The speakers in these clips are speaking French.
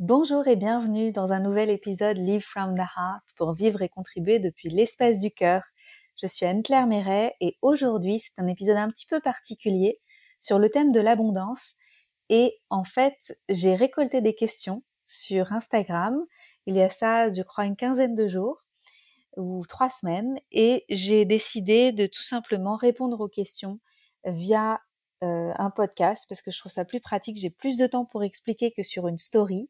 Bonjour et bienvenue dans un nouvel épisode Live from the Heart pour vivre et contribuer depuis l'espace du cœur. Je suis Anne-Claire Méret et aujourd'hui c'est un épisode un petit peu particulier sur le thème de l'abondance et en fait j'ai récolté des questions sur Instagram il y a ça je crois une quinzaine de jours ou trois semaines et j'ai décidé de tout simplement répondre aux questions via un podcast parce que je trouve ça plus pratique. J'ai plus de temps pour expliquer que sur une story.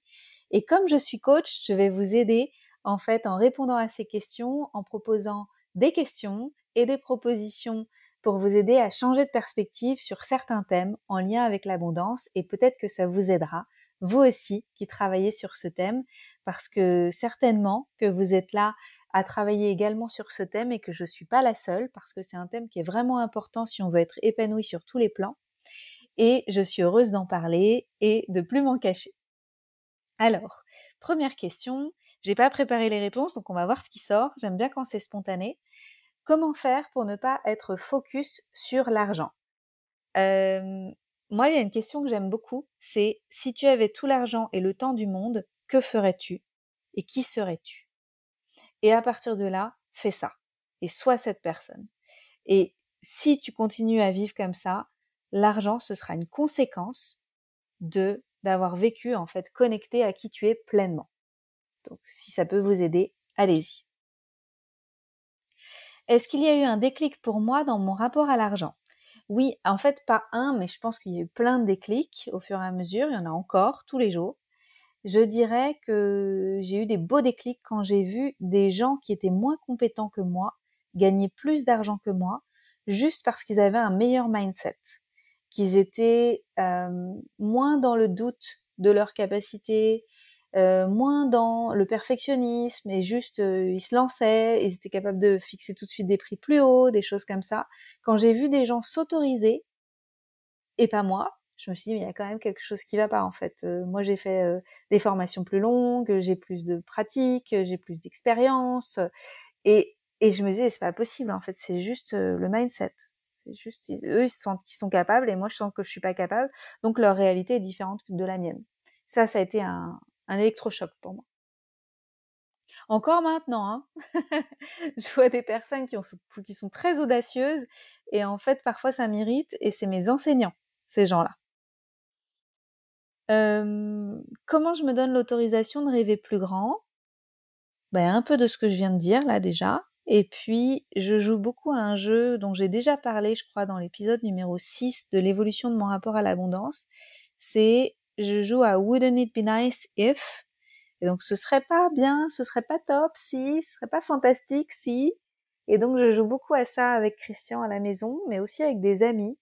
Et comme je suis coach, je vais vous aider en fait en répondant à ces questions, en proposant des questions et des propositions pour vous aider à changer de perspective sur certains thèmes en lien avec l'abondance et peut-être que ça vous aidera, vous aussi qui travaillez sur ce thème, parce que certainement que vous êtes là à travailler également sur ce thème et que je ne suis pas la seule parce que c'est un thème qui est vraiment important si on veut être épanoui sur tous les plans et je suis heureuse d'en parler et de plus m'en cacher. Alors, première question, j'ai pas préparé les réponses, donc on va voir ce qui sort. J'aime bien quand c'est spontané. Comment faire pour ne pas être focus sur l'argent Moi, il y a une question que j'aime beaucoup, c'est si tu avais tout l'argent et le temps du monde, que ferais-tu Et qui serais-tu Et à partir de là, fais ça. Et sois cette personne. Et si tu continues à vivre comme ça, l'argent, ce sera une conséquence de d'avoir vécu en fait connecté à qui tu es pleinement. Donc si ça peut vous aider, allez-y. Est-ce qu'il y a eu un déclic pour moi dans mon rapport à l'argent Oui, en fait pas un, mais je pense qu'il y a eu plein de déclics au fur et à mesure, il y en a encore tous les jours. Je dirais que j'ai eu des beaux déclics quand j'ai vu des gens qui étaient moins compétents que moi gagner plus d'argent que moi juste parce qu'ils avaient un meilleur mindset qu'ils étaient moins dans le doute de leur capacité, moins dans le perfectionnisme et juste ils se lançaient, ils étaient capables de fixer tout de suite des prix plus hauts, des choses comme ça. Quand j'ai vu des gens s'autoriser et pas moi, je me suis dit mais il y a quand même quelque chose qui va pas en fait. moi j'ai fait des formations plus longues, j'ai plus de pratiques, j'ai plus d'expérience et, et je me disais c'est pas possible en fait, c'est juste le mindset juste, eux, ils se sentent qu'ils sont capables et moi, je sens que je suis pas capable. Donc, leur réalité est différente de la mienne. Ça, ça a été un, électrochoc pour moi. Encore maintenant, hein. je vois des personnes qui, sont très audacieuses et en fait, parfois, ça m'irrite et c'est mes enseignants, ces gens-là. comment je me donne l'autorisation de rêver plus grand ben, Un peu de ce que je viens de dire là déjà. Et puis, je joue beaucoup à un jeu dont j'ai déjà parlé, je crois, dans l'épisode numéro 6 de l'évolution de mon rapport à l'abondance. C'est, je joue à Wouldn't It Be Nice If. Et donc, ce serait pas bien, ce serait pas top si, ce serait pas fantastique si. Et donc, je joue beaucoup à ça avec Christian à la maison, mais aussi avec des amis.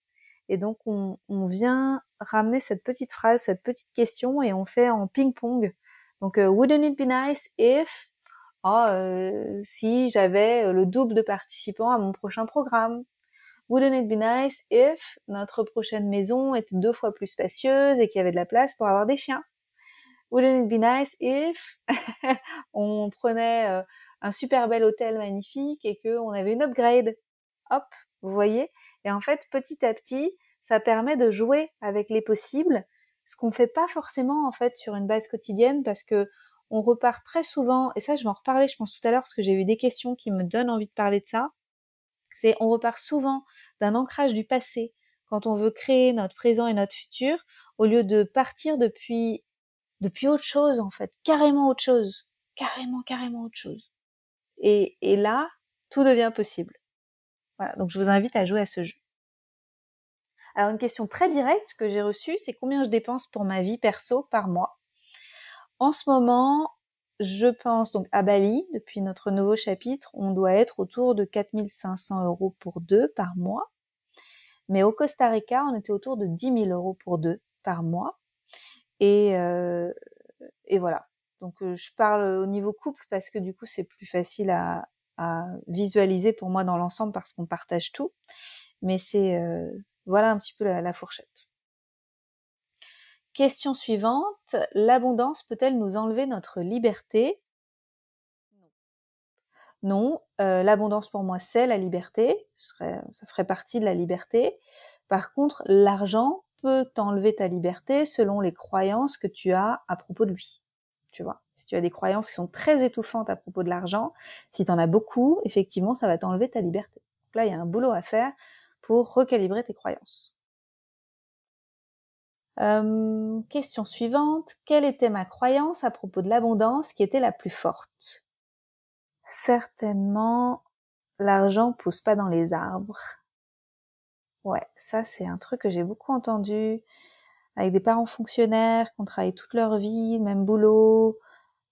Et donc, on, vient ramener cette petite phrase, cette petite question, et on fait en ping-pong. Donc, euh, wouldn't it be nice if, ah, euh, si j'avais euh, le double de participants à mon prochain programme. Wouldn't it be nice if notre prochaine maison était deux fois plus spacieuse et qu'il y avait de la place pour avoir des chiens? Wouldn't it be nice if on prenait euh, un super bel hôtel magnifique et qu'on avait une upgrade? Hop, vous voyez? Et en fait, petit à petit, ça permet de jouer avec les possibles, ce qu'on fait pas forcément en fait sur une base quotidienne parce que on repart très souvent, et ça je vais en reparler je pense tout à l'heure parce que j'ai eu des questions qui me donnent envie de parler de ça, c'est on repart souvent d'un ancrage du passé quand on veut créer notre présent et notre futur, au lieu de partir depuis, depuis autre chose en fait, carrément autre chose, carrément, carrément autre chose. Et, et là, tout devient possible. Voilà, donc je vous invite à jouer à ce jeu. Alors une question très directe que j'ai reçue, c'est combien je dépense pour ma vie perso par mois en ce moment, je pense donc à Bali, depuis notre nouveau chapitre, on doit être autour de 4500 euros pour deux par mois. Mais au Costa Rica, on était autour de 10 000 euros pour deux par mois. Et, euh, et voilà. Donc euh, je parle au niveau couple parce que du coup c'est plus facile à, visualiser pour moi dans l'ensemble parce qu'on partage tout. Mais c'est euh, voilà un petit peu la fourchette. Question suivante, l'abondance peut-elle nous enlever notre liberté Non, euh, l'abondance pour moi c'est la liberté, ça ferait partie de la liberté. Par contre, l'argent peut t'enlever ta liberté selon les croyances que tu as à propos de lui. Tu vois, si tu as des croyances qui sont très étouffantes à propos de l'argent, si tu en as beaucoup, effectivement, ça va t'enlever ta liberté. Donc là, il y a un boulot à faire pour recalibrer tes croyances. Euh, question suivante. Quelle était ma croyance à propos de l'abondance qui était la plus forte Certainement, l'argent pousse pas dans les arbres. Ouais, ça c'est un truc que j'ai beaucoup entendu avec des parents fonctionnaires qui ont travaillé toute leur vie, même boulot,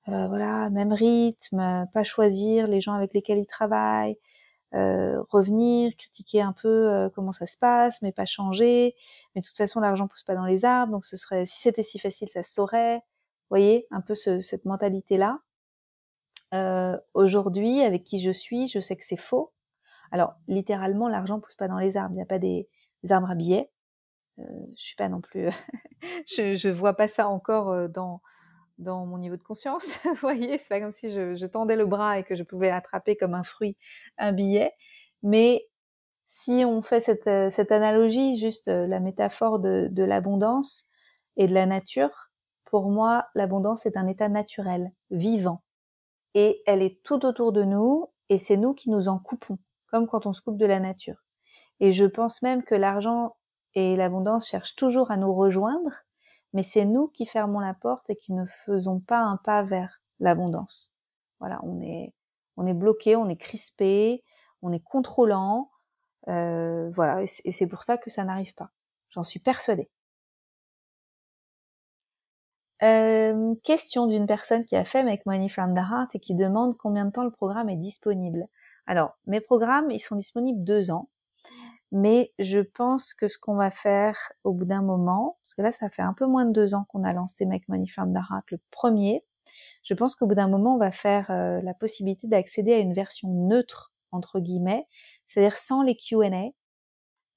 euh, voilà, même rythme, pas choisir les gens avec lesquels ils travaillent, euh, revenir, critiquer un peu euh, comment ça se passe, mais pas changer. Mais de toute façon, l'argent pousse pas dans les arbres, donc ce serait, si c'était si facile, ça se saurait. Vous voyez, un peu cette mentalité-là. Euh, aujourd'hui, avec qui je suis, je sais que c'est faux. Alors, littéralement, l'argent pousse pas dans les arbres. Il n'y a pas des, arbres à billets. je suis pas non plus, je, je vois pas ça encore dans dans mon niveau de conscience. Vous voyez, c'est pas comme si je, je, tendais le bras et que je pouvais attraper comme un fruit un billet. Mais si on fait cette, euh, cette analogie, juste euh, la métaphore de, de l'abondance et de la nature, pour moi, l'abondance est un état naturel, vivant. Et elle est tout autour de nous et c'est nous qui nous en coupons, comme quand on se coupe de la nature. Et je pense même que l'argent et l'abondance cherchent toujours à nous rejoindre mais c'est nous qui fermons la porte et qui ne faisons pas un pas vers l'abondance. Voilà, on est, on est bloqué, on est crispé, on est contrôlant, euh, voilà, et c'est pour ça que ça n'arrive pas. J'en suis persuadée. Euh, question d'une personne qui a fait Make Money from the Heart et qui demande combien de temps le programme est disponible. Alors, mes programmes, ils sont disponibles deux ans. Mais je pense que ce qu'on va faire au bout d'un moment, parce que là, ça fait un peu moins de deux ans qu'on a lancé Make Money Farm Darat, le premier, je pense qu'au bout d'un moment, on va faire euh, la possibilité d'accéder à une version neutre, entre guillemets, c'est-à-dire sans les Q&A.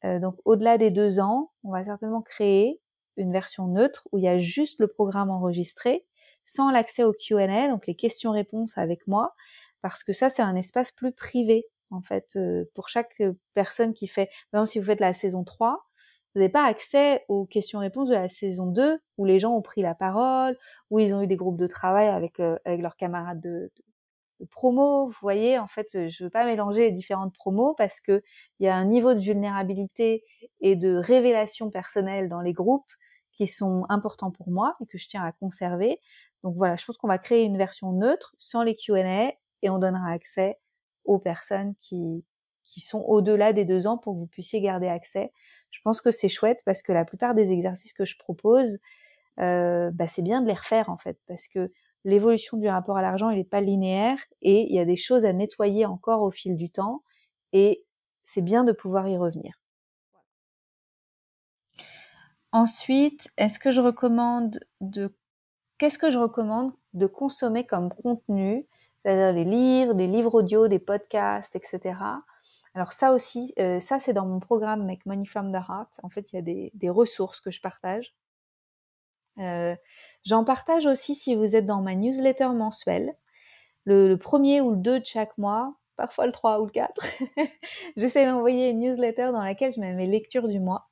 Euh, donc, au-delà des deux ans, on va certainement créer une version neutre où il y a juste le programme enregistré, sans l'accès aux Q&A, donc les questions-réponses avec moi, parce que ça, c'est un espace plus privé en fait, pour chaque personne qui fait, par exemple, si vous faites la saison 3, vous n'avez pas accès aux questions-réponses de la saison 2, où les gens ont pris la parole, où ils ont eu des groupes de travail avec, leurs camarades de, promo. Vous voyez, en fait, je ne veux pas mélanger les différentes promos parce qu'il y a un niveau de vulnérabilité et de révélation personnelle dans les groupes qui sont importants pour moi et que je tiens à conserver. Donc voilà, je pense qu'on va créer une version neutre sans les Q&A et on donnera accès aux personnes qui, sont au-delà des deux ans pour que vous puissiez garder accès. Je pense que c'est chouette parce que la plupart des exercices que je propose, euh, bah, c'est bien de les refaire en fait parce que l'évolution du rapport à l'argent, il n'est pas linéaire et il y a des choses à nettoyer encore au fil du temps et c'est bien de pouvoir y revenir. Ensuite, est-ce que je recommande de qu'est-ce que je recommande de consommer comme contenu c'est-à-dire des livres, des livres audio, des podcasts, etc. Alors ça aussi, euh, ça c'est dans mon programme Make Money from the Heart. En fait, il y a des, ressources que je partage. Euh, j'en partage aussi si vous êtes dans ma newsletter mensuelle, le, premier ou le deux de chaque mois, parfois le trois ou le quatre. J'essaie d'envoyer une newsletter dans laquelle je mets mes lectures du mois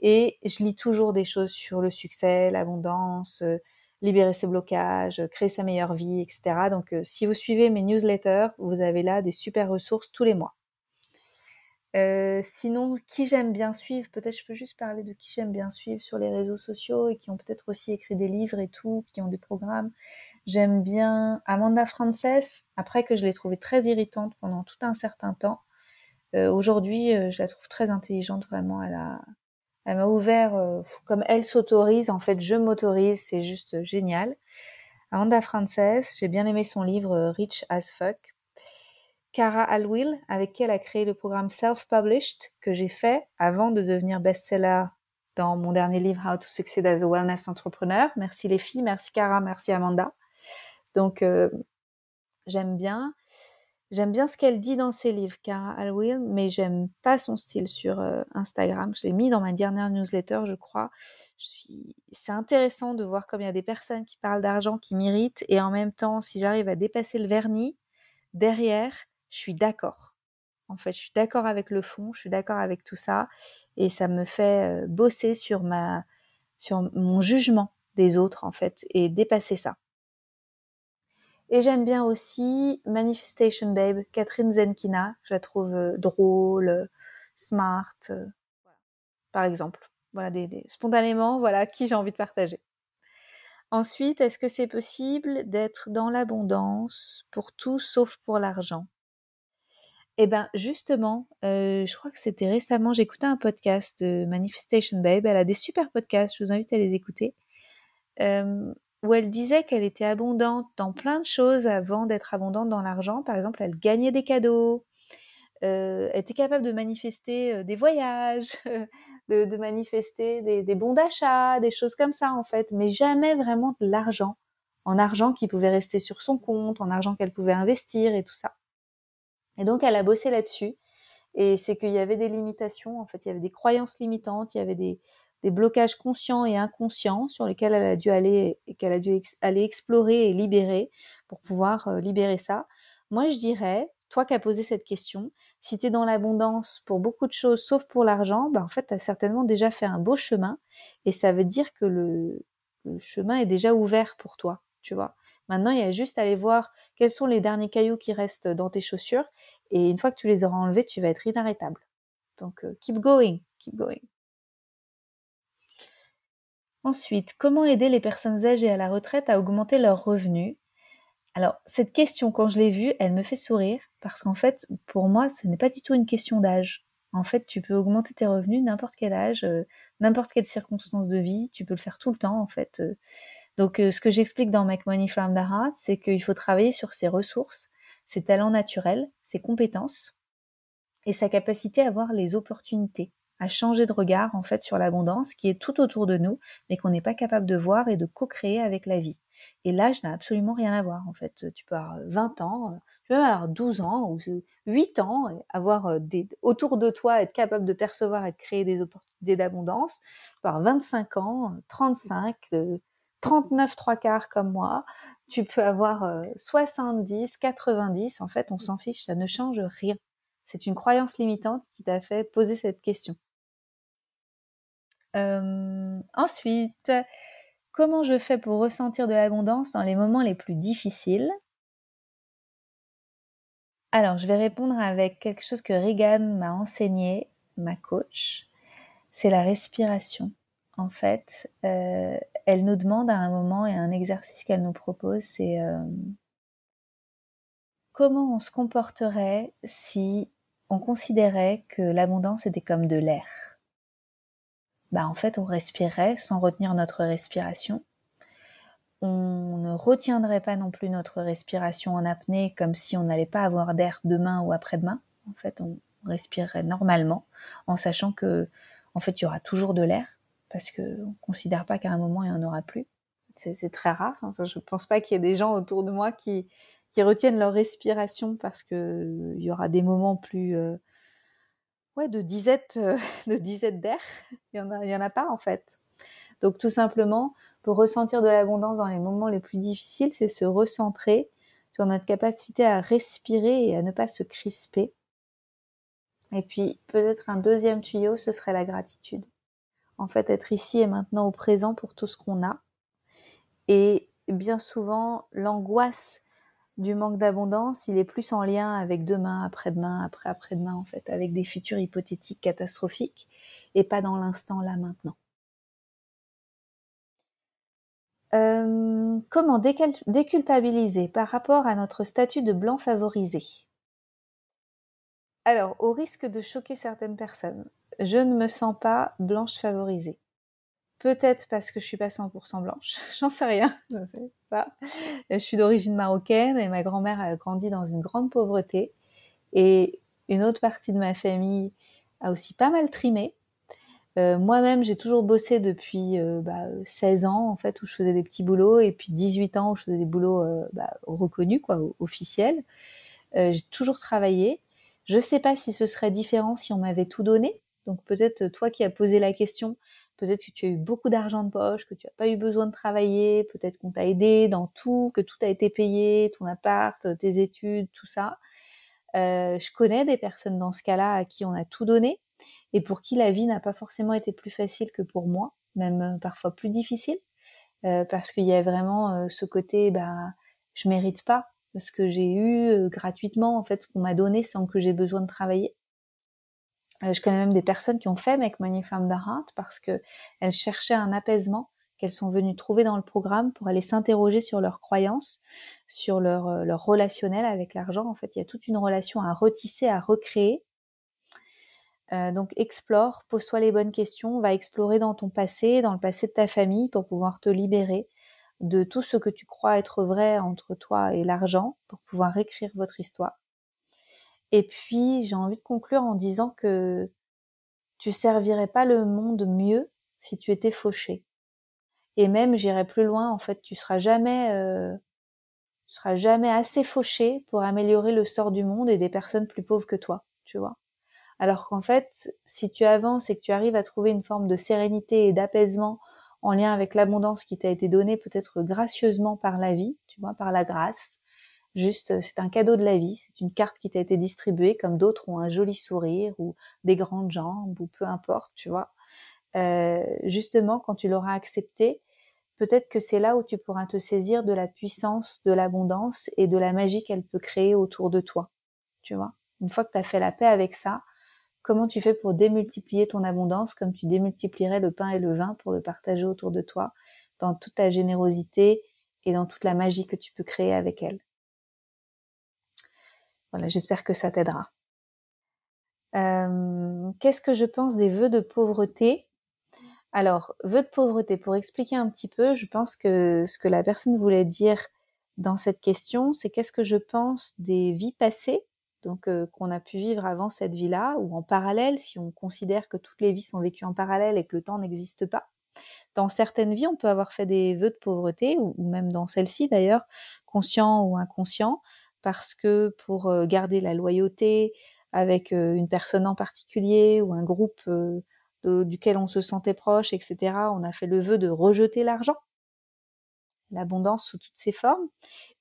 et je lis toujours des choses sur le succès, l'abondance, euh, libérer ses blocages, euh, créer sa meilleure vie, etc. Donc, euh, si vous suivez mes newsletters, vous avez là des super ressources tous les mois. Euh, sinon, qui j'aime bien suivre, peut-être je peux juste parler de qui j'aime bien suivre sur les réseaux sociaux et qui ont peut-être aussi écrit des livres et tout, qui ont des programmes. J'aime bien Amanda Frances, après que je l'ai trouvée très irritante pendant tout un certain temps. Aujourd'hui, je la trouve très intelligente, vraiment, elle a, elle m'a ouvert, euh, comme elle s'autorise, en fait, je m'autorise, c'est juste euh, génial. Amanda Frances, j'ai bien aimé son livre euh, Rich as Fuck. Cara Alwil, avec qui elle a créé le programme Self-Published que j'ai fait avant de devenir best-seller dans mon dernier livre How to Succeed as a Wellness Entrepreneur. Merci les filles, merci Cara, merci Amanda. Donc, j'aime bien. J'aime bien ce qu'elle dit dans ses livres, Cara Alwil, mais j'aime pas son style sur Instagram. Je l'ai mis dans ma dernière newsletter, je crois. C'est intéressant de voir comme il y a des personnes qui parlent d'argent qui m'irritent, et en même temps, si j'arrive à dépasser le vernis, derrière, je suis d'accord. En fait, je suis d'accord avec le fond, je suis d'accord avec tout ça, et ça me fait bosser sur ma, sur mon jugement des autres en fait, et dépasser ça. Et j'aime bien aussi Manifestation Babe, Catherine Zenkina. Je la trouve euh, drôle, euh, smart, euh, par exemple. Voilà, des, spontanément, voilà qui j'ai envie de partager. Ensuite, est-ce que c'est possible d'être dans l'abondance pour tout sauf pour l'argent Eh bien, justement, je crois que c'était récemment, j'écoutais un podcast de Manifestation Babe. Elle a des super podcasts, je vous invite à les écouter où elle disait qu'elle était abondante dans plein de choses avant d'être abondante dans l'argent. Par exemple, elle gagnait des cadeaux, euh, elle était capable de manifester euh, des voyages, de, manifester des bons d'achat, des choses comme ça en fait, mais jamais vraiment de l'argent, en argent qui pouvait rester sur son compte, en argent qu'elle pouvait investir et tout ça. Et donc elle a bossé là-dessus. Et c'est qu'il y avait des limitations, en fait, il y avait des croyances limitantes, il y avait des, des blocages conscients et inconscients sur lesquels elle a dû aller et qu'elle a dû aller explorer et libérer pour pouvoir euh, libérer ça. Moi, je dirais, toi qui as posé cette question, si tu es dans l'abondance pour beaucoup de choses sauf pour l'argent, bah, en fait, tu as certainement déjà fait un beau chemin et ça veut dire que le, chemin est déjà ouvert pour toi, tu vois. Maintenant, il y a juste à aller voir quels sont les derniers cailloux qui restent dans tes chaussures et une fois que tu les auras enlevés, tu vas être inarrêtable. Donc, euh, keep going, keep going. Ensuite, comment aider les personnes âgées à la retraite à augmenter leurs revenus Alors, cette question, quand je l'ai vue, elle me fait sourire parce qu'en fait, pour moi, ce n'est pas du tout une question d'âge. En fait, tu peux augmenter tes revenus n'importe quel âge, euh, n'importe quelle circonstance de vie, tu peux le faire tout le temps en fait. Euh. donc, euh, ce que j'explique dans Make Money from the Heart, c'est qu'il faut travailler sur ses ressources, ses talents naturels, ses compétences et sa capacité à voir les opportunités à changer de regard en fait sur l'abondance qui est tout autour de nous, mais qu'on n'est pas capable de voir et de co-créer avec la vie. Et l'âge n'a absolument rien à voir en fait. Tu peux avoir 20 ans, euh, tu peux avoir 12 ans ou 8 ans, avoir euh, des, autour de toi, être capable de percevoir et de créer des opportunités d'abondance. Tu peux avoir 25 ans, 35, euh, 39 trois quarts comme moi, tu peux avoir 70, 90, en fait on s'en fiche, ça ne change rien. C'est une croyance limitante qui t'a fait poser cette question ensuite, comment je fais pour ressentir de l'abondance dans les moments les plus difficiles Alors, je vais répondre avec quelque chose que Regan m'a enseigné, ma coach, c'est la respiration. En fait, euh, elle nous demande à un moment et un exercice qu'elle nous propose, c'est comment on se comporterait si on considérait que l'abondance était comme de l'air bah, en fait on respirerait sans retenir notre respiration. On ne retiendrait pas non plus notre respiration en apnée comme si on n'allait pas avoir d'air demain ou après-demain. En fait, on respirerait normalement en sachant que en fait, il y aura toujours de l'air parce qu'on ne considère pas qu'à un moment il n'y en aura plus. C'est très rare. Hein. je ne pense pas qu'il y ait des gens autour de moi qui, qui retiennent leur respiration parce qu'il euh, y aura des moments plus, euh, ouais, de disette, euh, de d'air. Il y en y en a pas en fait. Donc tout simplement, pour ressentir de l'abondance dans les moments les plus difficiles, c'est se recentrer sur notre capacité à respirer et à ne pas se crisper. Et puis peut-être un deuxième tuyau, ce serait la gratitude. En fait, être ici et maintenant au présent pour tout ce qu'on a. Et bien souvent, l'angoisse du manque d'abondance, il est plus en lien avec demain, après-demain, après-après-demain, en fait, avec des futurs hypothétiques catastrophiques et pas dans l'instant là maintenant. Euh, comment déculpabiliser par rapport à notre statut de blanc favorisé Alors, au risque de choquer certaines personnes, je ne me sens pas blanche favorisée. Peut-être parce que je suis pas 100% blanche, j'en sais rien, je sais pas. Euh, je suis d'origine marocaine et ma grand-mère a grandi dans une grande pauvreté. Et une autre partie de ma famille a aussi pas mal trimé. Euh, moi-même, j'ai toujours bossé depuis 16 euh, bah, ans, en fait, où je faisais des petits boulots, et puis 18 ans, où je faisais des boulots bah, reconnus, quoi, officiels. j'ai toujours travaillé. Je ne sais pas si ce serait différent si on m'avait tout donné. Donc peut-être toi qui as posé la question, Peut-être que tu as eu beaucoup d'argent de poche, que tu n'as pas eu besoin de travailler, peut-être qu'on t'a aidé dans tout, que tout a été payé, ton appart, tes études, tout ça. Euh, je connais des personnes dans ce cas-là à qui on a tout donné et pour qui la vie n'a pas forcément été plus facile que pour moi, même euh, parfois plus difficile, euh, parce qu'il y a vraiment ce côté, bah, je mérite pas ce que j'ai eu gratuitement, en fait, ce qu'on m'a donné sans que j'ai besoin de travailler. Euh, je connais même des personnes qui ont fait Make Money from the Heart parce qu'elles cherchaient un apaisement qu'elles sont venues trouver dans le programme pour aller s'interroger sur leurs croyances, sur leur, euh, relationnel avec l'argent. En fait, il y a toute une relation à retisser, à recréer. Euh, donc explore, pose-toi les bonnes questions, va explorer dans ton passé, dans le passé de ta famille pour pouvoir te libérer de tout ce que tu crois être vrai entre toi et l'argent, pour pouvoir écrire votre histoire. Et puis, j'ai envie de conclure en disant que tu servirais pas le monde mieux si tu étais fauché. Et même, j'irai plus loin, en fait, tu seras jamais, euh, tu seras jamais assez fauché pour améliorer le sort du monde et des personnes plus pauvres que toi, tu vois. Alors qu'en fait, si tu avances et que tu arrives à trouver une forme de sérénité et d'apaisement en lien avec l'abondance qui t'a été donnée peut-être gracieusement par la vie, tu vois, par la grâce, Juste, euh, c'est un cadeau de la vie, c'est une carte qui t'a été distribuée, comme d'autres ont un joli sourire ou des grandes jambes ou peu importe, tu vois. Euh, justement, quand tu l'auras accepté, peut-être que c'est là où tu pourras te saisir de la puissance, de l'abondance et de la magie qu'elle peut créer autour de toi, tu vois. Une fois que tu as fait la paix avec ça, comment tu fais pour démultiplier ton abondance comme tu démultiplierais le pain et le vin pour le partager autour de toi dans toute ta générosité et dans toute la magie que tu peux créer avec elle. Voilà, j'espère que ça t'aidera. Euh, qu'est-ce que je pense des vœux de pauvreté Alors, vœux de pauvreté, pour expliquer un petit peu, je pense que ce que la personne voulait dire dans cette question, c'est qu'est-ce que je pense des vies passées, donc euh, qu'on a pu vivre avant cette vie-là, ou en parallèle, si on considère que toutes les vies sont vécues en parallèle et que le temps n'existe pas. Dans certaines vies, on peut avoir fait des vœux de pauvreté, ou, ou même dans celle-ci d'ailleurs, conscient ou inconscient, parce que pour garder la loyauté avec une personne en particulier ou un groupe duquel on se sentait proche, etc., on a fait le vœu de rejeter l'argent, l'abondance sous toutes ses formes.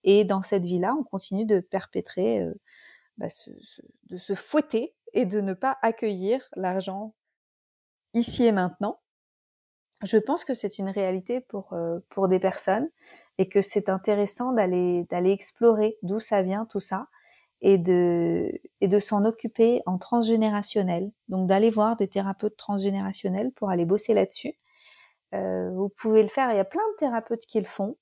Et dans cette vie-là, on continue de perpétrer, bah, de se fouetter et de ne pas accueillir l'argent ici et maintenant je pense que c'est une réalité pour euh, pour des personnes et que c'est intéressant d'aller d'aller explorer d'où ça vient tout ça et de et de s'en occuper en transgénérationnel. Donc d'aller voir des thérapeutes transgénérationnels pour aller bosser là-dessus. Euh, vous pouvez le faire. Il y a plein de thérapeutes qui le font.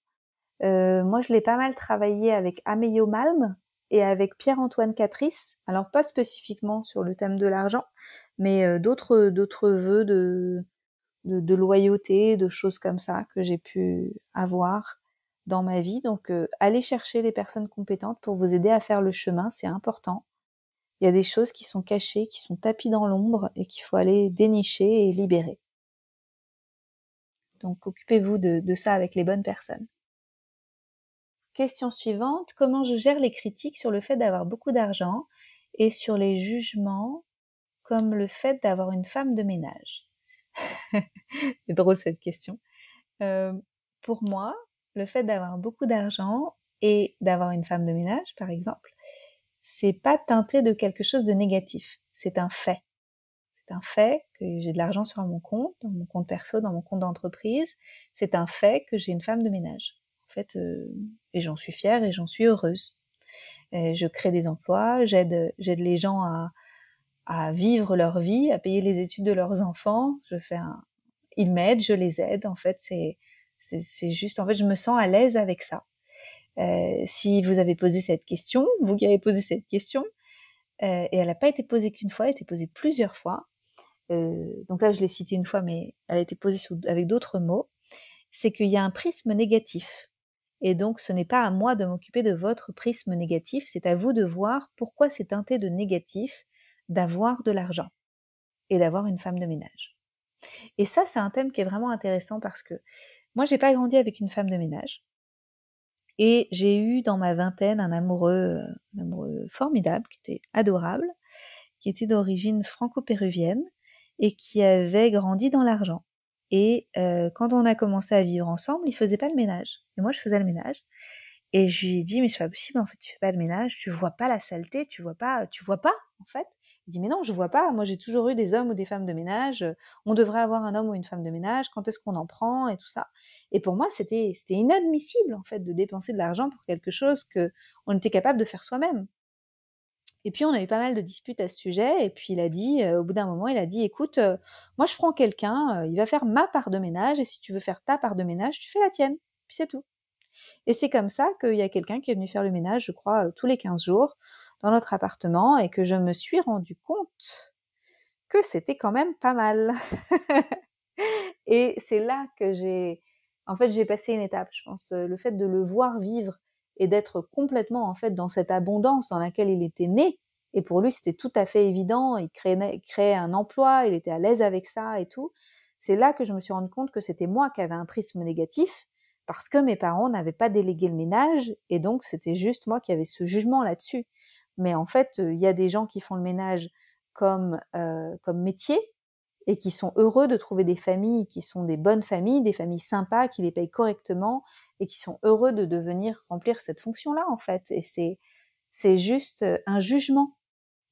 Euh, moi, je l'ai pas mal travaillé avec Ameyo Malm et avec Pierre-Antoine Catrice. Alors pas spécifiquement sur le thème de l'argent, mais d'autres d'autres vœux de de, loyauté, de choses comme ça que j'ai pu avoir dans ma vie. Donc, euh, allez chercher les personnes compétentes pour vous aider à faire le chemin, c'est important. Il y a des choses qui sont cachées, qui sont tapies dans l'ombre et qu'il faut aller dénicher et libérer. Donc, occupez-vous de, de ça avec les bonnes personnes. Question suivante, comment je gère les critiques sur le fait d'avoir beaucoup d'argent et sur les jugements comme le fait d'avoir une femme de ménage C'est drôle cette question. Euh, pour moi, le fait d'avoir beaucoup d'argent et d'avoir une femme de ménage, par exemple, c'est pas teinté de quelque chose de négatif. C'est un fait. C'est un fait que j'ai de l'argent sur mon compte, dans mon compte perso, dans mon compte d'entreprise. C'est un fait que j'ai une femme de ménage. En fait, euh, et j'en suis fière et j'en suis heureuse. Euh, je crée des emplois, j'aide les gens à, à vivre leur vie, à payer les études de leurs enfants. Je fais un... Ils m'aident, je les aide. En fait, c'est, c'est, juste, en fait, je me sens à l'aise avec ça. Euh, si vous avez posé cette question, vous qui avez posé cette question, euh, et elle n'a pas été posée qu'une fois, elle a été posée plusieurs fois. Euh, donc là, je l'ai citée une fois, mais elle a été posée avec d'autres mots. C'est qu'il y a un prisme négatif. Et donc, ce n'est pas à moi de m'occuper de votre prisme négatif, c'est à vous de voir pourquoi c'est teinté de négatif d'avoir de l'argent et d'avoir une femme de ménage. Et ça, c'est un thème qui est vraiment intéressant parce que moi, j'ai pas grandi avec une femme de ménage. Et j'ai eu dans ma vingtaine un amoureux, un amoureux formidable, qui était adorable, qui était d'origine franco-péruvienne et qui avait grandi dans l'argent. Et euh, quand on a commencé à vivre ensemble, il faisait pas le ménage. Et moi, je faisais le ménage. Et je lui ai dit, mais c'est pas possible, en fait, tu fais pas le ménage, tu vois pas la saleté, tu vois pas, tu vois pas, en fait. Il dit mais non, je vois pas. Moi j'ai toujours eu des hommes ou des femmes de ménage. Euh, on devrait avoir un homme ou une femme de ménage. Quand est-ce qu'on en prend et tout ça. Et pour moi c'était c'était inadmissible en fait de dépenser de l'argent pour quelque chose que on était capable de faire soi-même. Et puis on a eu pas mal de disputes à ce sujet. Et puis il a dit, euh, au bout d'un moment, il a dit, écoute, euh, moi je prends quelqu'un, il va faire ma part de ménage, et si tu veux faire ta part de ménage, tu fais la tienne. Puis c'est tout. Et c'est comme ça qu'il y a quelqu'un qui est venu faire le ménage, je crois, tous les 15 jours dans notre appartement et que je me suis rendu compte que c'était quand même pas mal. et c'est là que j'ai, en fait, j'ai passé une étape, je pense, euh, le fait de le voir vivre et d'être complètement, en fait, dans cette abondance dans laquelle il était né. Et pour lui, c'était tout à fait évident. Il créait, créait un emploi, il était à l'aise avec ça et tout. C'est là que je me suis rendu compte que c'était moi qui avais un prisme négatif parce que mes parents n'avaient pas délégué le ménage et donc c'était juste moi qui avais ce jugement là-dessus mais en fait, il y a des gens qui font le ménage comme, comme métier et qui sont heureux de trouver des familles qui sont des bonnes familles, des familles sympas, qui les payent correctement et qui sont heureux de devenir remplir cette fonction-là, en fait. Et c'est, c'est juste un jugement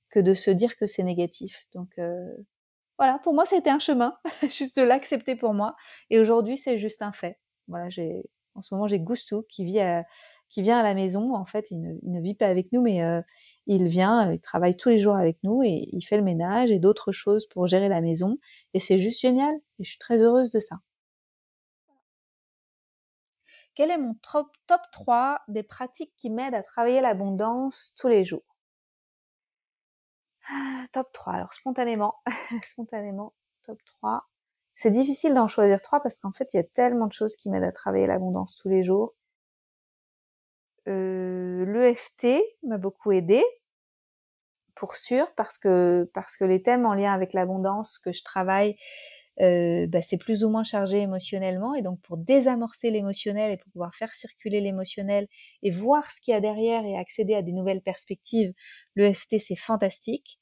que de se dire que c'est négatif. Donc, voilà, pour moi, c'était un chemin, juste de l'accepter pour moi. Et aujourd'hui, c'est juste un fait. Voilà, j'ai, en ce moment, j'ai Goustou qui vient à la maison. En fait, il ne, vit pas avec nous, mais euh, il vient, euh, il travaille tous les jours avec nous et il fait le ménage et d'autres choses pour gérer la maison. Et c'est juste génial. Et je suis très heureuse de ça. Quel est mon top, 3 des pratiques qui m'aident à travailler l'abondance tous les jours ah, Top 3. Alors, spontanément, spontanément, top 3. C'est difficile d'en choisir trois parce qu'en fait, il y a tellement de choses qui m'aident à travailler l'abondance tous les jours. Euh, L'EFT m'a beaucoup aidé, pour sûr, parce que, parce que les thèmes en lien avec l'abondance que je travaille, euh, bah, c'est plus ou moins chargé émotionnellement. Et donc, pour désamorcer l'émotionnel et pour pouvoir faire circuler l'émotionnel et voir ce qu'il y a derrière et accéder à des nouvelles perspectives, l'EFT, c'est fantastique.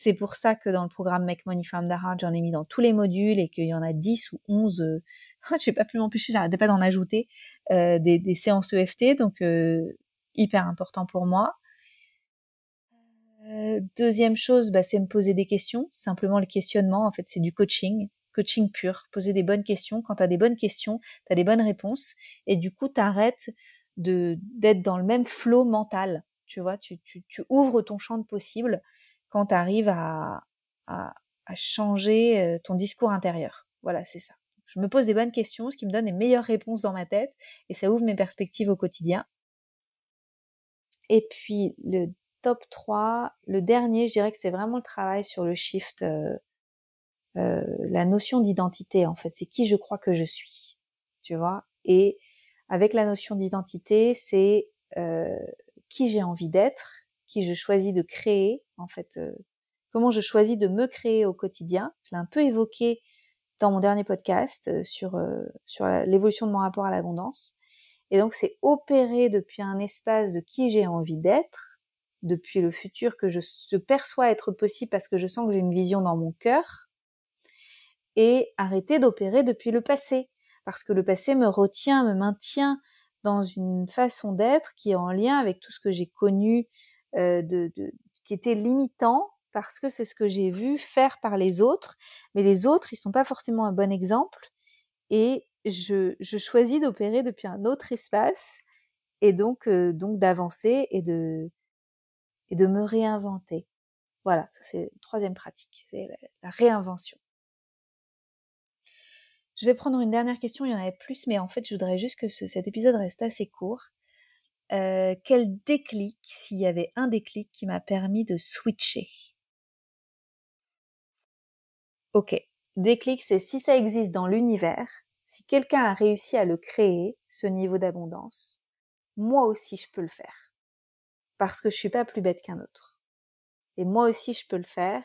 C'est pour ça que dans le programme Make Money From the Heart, j'en ai mis dans tous les modules et qu'il y en a 10 ou 11, euh, Je n'ai pas pu m'empêcher, j'arrêtais pas d'en ajouter, euh, des, séances EFT, donc euh, hyper important pour moi. Deuxième chose, bah, c'est me poser des questions. Simplement le questionnement, en fait, c'est du coaching, coaching pur. Poser des bonnes questions. Quand tu as des bonnes questions, tu as des bonnes réponses. Et du coup, tu arrêtes d'être dans le même flot mental. Tu vois, tu, tu, ouvres ton champ de possible quand tu arrives à, changer euh, ton discours intérieur. Voilà, c'est ça. Je me pose des bonnes questions, ce qui me donne les meilleures réponses dans ma tête, et ça ouvre mes perspectives au quotidien. Et puis, le top 3, le dernier, je dirais que c'est vraiment le travail sur le shift, euh, euh, la notion d'identité, en fait. C'est qui je crois que je suis, tu vois. Et avec la notion d'identité, c'est qui j'ai envie d'être, qui je choisis de créer, en fait, euh, comment je choisis de me créer au quotidien. Je l'ai un peu évoqué dans mon dernier podcast euh, sur, euh, sur l'évolution de mon rapport à l'abondance. Et donc, c'est opérer depuis un espace de qui j'ai envie d'être, depuis le futur que je perçois être possible parce que je sens que j'ai une vision dans mon cœur, et arrêter d'opérer depuis le passé, parce que le passé me retient, me maintient dans une façon d'être qui est en lien avec tout ce que j'ai connu de, qui était limitant parce que c'est ce que j'ai vu faire par les autres, mais les autres, ils sont pas forcément un bon exemple. Et je, choisis d'opérer depuis un autre espace et donc euh, donc d'avancer et de et de me réinventer. Voilà, c'est la troisième pratique, c'est la, réinvention. Je vais prendre une dernière question, il y en avait plus, mais en fait je voudrais juste que cet épisode reste assez court quel déclic, s'il y avait un déclic qui m'a permis de switcher Ok, déclic, c'est si ça existe dans l'univers, si quelqu'un a réussi à le créer, ce niveau d'abondance, moi aussi je peux le faire. Parce que je suis pas plus bête qu'un autre. Et moi aussi je peux le faire,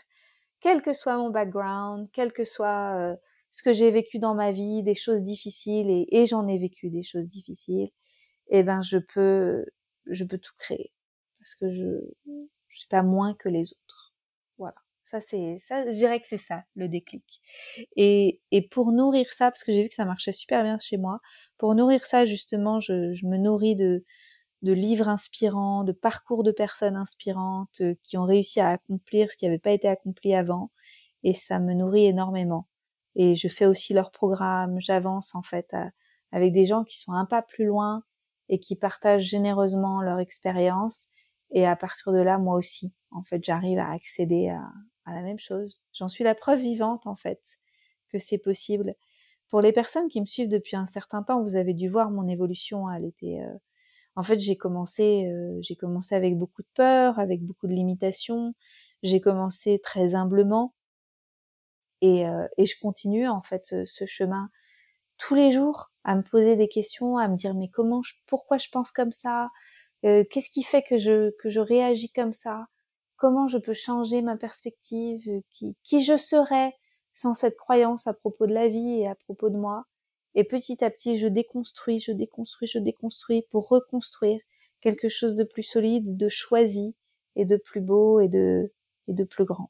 quel que soit mon background, quel que soit ce que j'ai vécu dans ma vie, des choses difficiles, et j'en ai vécu des choses difficiles, eh ben je peux je peux tout créer parce que je je suis pas moins que les autres. Voilà. Ça c'est ça je dirais que c'est ça le déclic. Et et pour nourrir ça parce que j'ai vu que ça marchait super bien chez moi, pour nourrir ça justement, je, je me nourris de de livres inspirants, de parcours de personnes inspirantes euh, qui ont réussi à accomplir ce qui n'avait pas été accompli avant et ça me nourrit énormément. Et je fais aussi leurs programmes, j'avance en fait avec des gens qui sont un pas plus loin, et qui partagent généreusement leur expérience. Et à partir de là, moi aussi, en fait, j'arrive à accéder à, la même chose. J'en suis la preuve vivante, en fait, que c'est possible. Pour les personnes qui me suivent depuis un certain temps, vous avez dû voir mon évolution. Hein. Elle était, euh, en fait, j'ai commencé, euh, j'ai commencé avec beaucoup de peur, avec beaucoup de limitations. J'ai commencé très humblement, et, euh, et je continue en fait ce chemin tous les jours à me poser des questions, à me dire mais comment, pourquoi je pense comme ça, euh, qu'est-ce qui fait que je que je réagis comme ça, comment je peux changer ma perspective, euh, qui, qui je serais sans cette croyance à propos de la vie et à propos de moi. Et petit à petit, je déconstruis, je déconstruis, je déconstruis pour reconstruire quelque chose de plus solide, de choisi et de plus beau et de et de plus grand.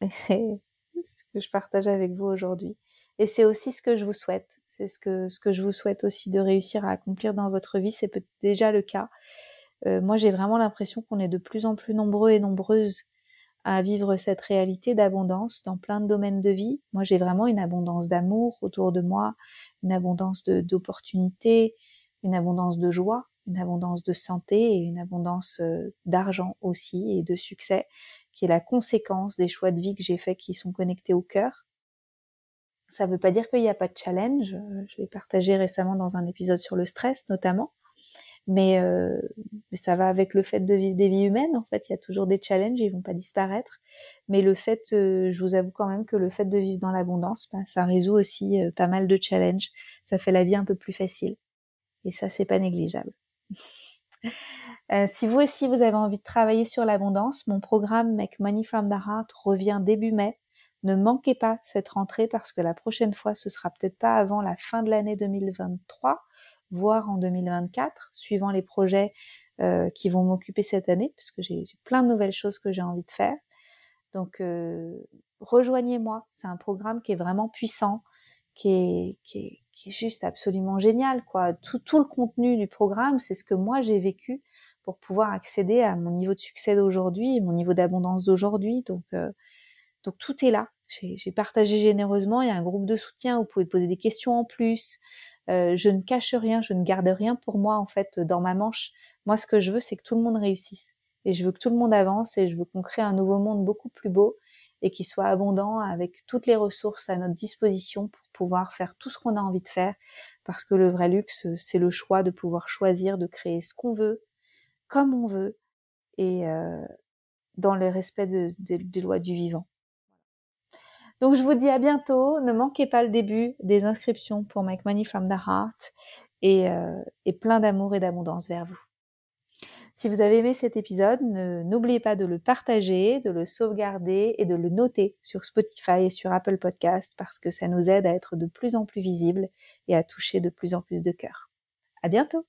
Voilà. c'est ce que je partage avec vous aujourd'hui. Et c'est aussi ce que je vous souhaite. C'est ce que, ce que je vous souhaite aussi de réussir à accomplir dans votre vie. C'est peut-être déjà le cas. Euh, moi, j'ai vraiment l'impression qu'on est de plus en plus nombreux et nombreuses à vivre cette réalité d'abondance dans plein de domaines de vie. Moi, j'ai vraiment une abondance d'amour autour de moi, une abondance d'opportunités, une abondance de joie, une abondance de santé et une abondance euh, d'argent aussi et de succès, qui est la conséquence des choix de vie que j'ai faits qui sont connectés au cœur. Ça ne veut pas dire qu'il n'y a pas de challenge. Euh, je l'ai partagé récemment dans un épisode sur le stress, notamment. Mais, euh, ça va avec le fait de vivre des vies humaines. En fait, il y a toujours des challenges, ils ne vont pas disparaître. Mais le fait, euh, je vous avoue quand même que le fait de vivre dans l'abondance, bah, ça résout aussi pas mal de challenges. Ça fait la vie un peu plus facile. Et ça, c'est pas négligeable. si vous aussi vous avez envie de travailler sur l'abondance, mon programme Make Money from the Heart revient début mai. Ne manquez pas cette rentrée parce que la prochaine fois, ce sera peut-être pas avant la fin de l'année 2023, voire en 2024, suivant les projets euh, qui vont m'occuper cette année, puisque j'ai plein de nouvelles choses que j'ai envie de faire. Donc, euh, rejoignez-moi. C'est un programme qui est vraiment puissant, qui est, qui est, juste absolument génial. Quoi. Tout, tout le contenu du programme, c'est ce que moi j'ai vécu pour pouvoir accéder à mon niveau de succès d'aujourd'hui, mon niveau d'abondance d'aujourd'hui. Donc, euh, donc tout est là. J'ai partagé généreusement. Il y a un groupe de soutien. Où vous pouvez poser des questions en plus. Euh, je ne cache rien. Je ne garde rien pour moi en fait dans ma manche. Moi, ce que je veux, c'est que tout le monde réussisse. Et je veux que tout le monde avance. Et je veux qu'on crée un nouveau monde beaucoup plus beau et qui soit abondant avec toutes les ressources à notre disposition pour pouvoir faire tout ce qu'on a envie de faire. Parce que le vrai luxe, c'est le choix de pouvoir choisir de créer ce qu'on veut, comme on veut, et euh, dans le respect des lois du vivant. Donc je vous dis à bientôt. Ne manquez pas le début des inscriptions pour Make Money from the Heart et, euh, plein d'amour et d'abondance vers vous. Si vous avez aimé cet épisode, n'oubliez pas de le partager, de le sauvegarder et de le noter sur Spotify et sur Apple Podcast parce que ça nous aide à être de plus en plus visibles et à toucher de plus en plus de cœurs. À bientôt!